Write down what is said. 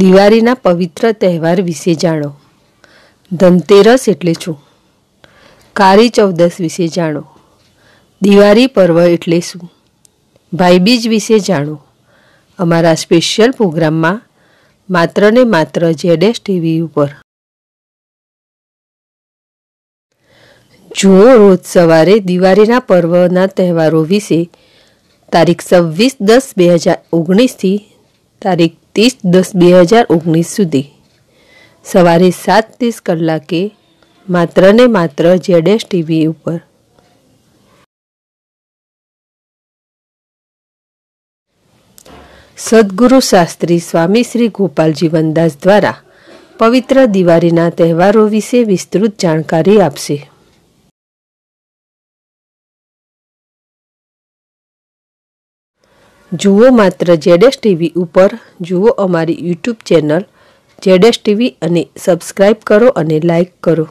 દિવાળીના પવિત્ર તહેવાર વિશે જાણો ધનતેરસ એટલે શું કાળી ચૌદસ વિશે જાણો દિવાળી પર્વ એટલે શું ભાઈબીજ વિશે જાણો અમારા સ્પેશિયલ પ્રોગ્રામમાં માત્ર ને માત્ર જેડેસ ટીવી ઉપર જુઓ રોજ સવારે દિવાળીના પર્વના તહેવારો વિશે તારીખ છવ્વીસ દસ બે હજાર ઓગણીસથી તારીખ ત્રીસ દસ બે હજાર ઓગણીસ સુધી સવારે સાત ત્રીસ કલાકે માત્ર ને માત્ર જેડેશ ટીવી ઉપર સદગુરુ શાસ્ત્રી સ્વામી શ્રી ગોપાલ જીવનદાસ દ્વારા પવિત્ર દિવાળીના તહેવારો વિશે વિસ્તૃત જાણકારી આપશે જુઓ માત્ર જેડેશ ટીવી ઉપર જુઓ અમારી યુટ્યુબ ચેનલ જેડેશ ટીવી અને સબસ્ક્રાઈબ કરો અને લાઈક કરો